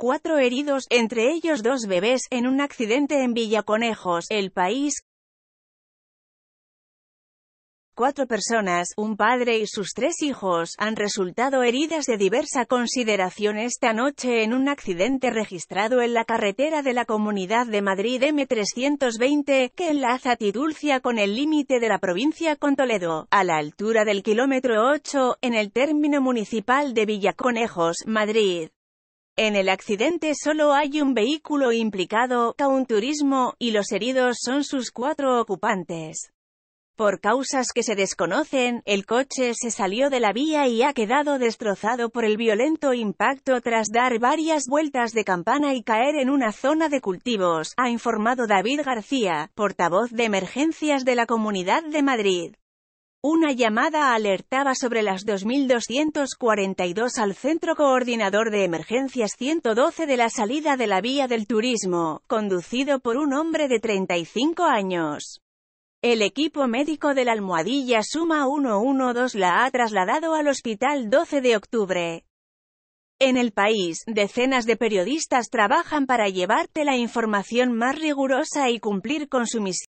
cuatro heridos, entre ellos dos bebés, en un accidente en Villaconejos, el país. Cuatro personas, un padre y sus tres hijos, han resultado heridas de diversa consideración esta noche en un accidente registrado en la carretera de la Comunidad de Madrid M320, que enlaza Tidulcia con el límite de la provincia con Toledo, a la altura del kilómetro 8, en el término municipal de Villaconejos, Madrid. En el accidente solo hay un vehículo implicado, un turismo, y los heridos son sus cuatro ocupantes. Por causas que se desconocen, el coche se salió de la vía y ha quedado destrozado por el violento impacto tras dar varias vueltas de campana y caer en una zona de cultivos, ha informado David García, portavoz de emergencias de la Comunidad de Madrid. Una llamada alertaba sobre las 2.242 al Centro Coordinador de Emergencias 112 de la salida de la vía del turismo, conducido por un hombre de 35 años. El equipo médico de la almohadilla Suma 112 la ha trasladado al hospital 12 de octubre. En el país, decenas de periodistas trabajan para llevarte la información más rigurosa y cumplir con su misión.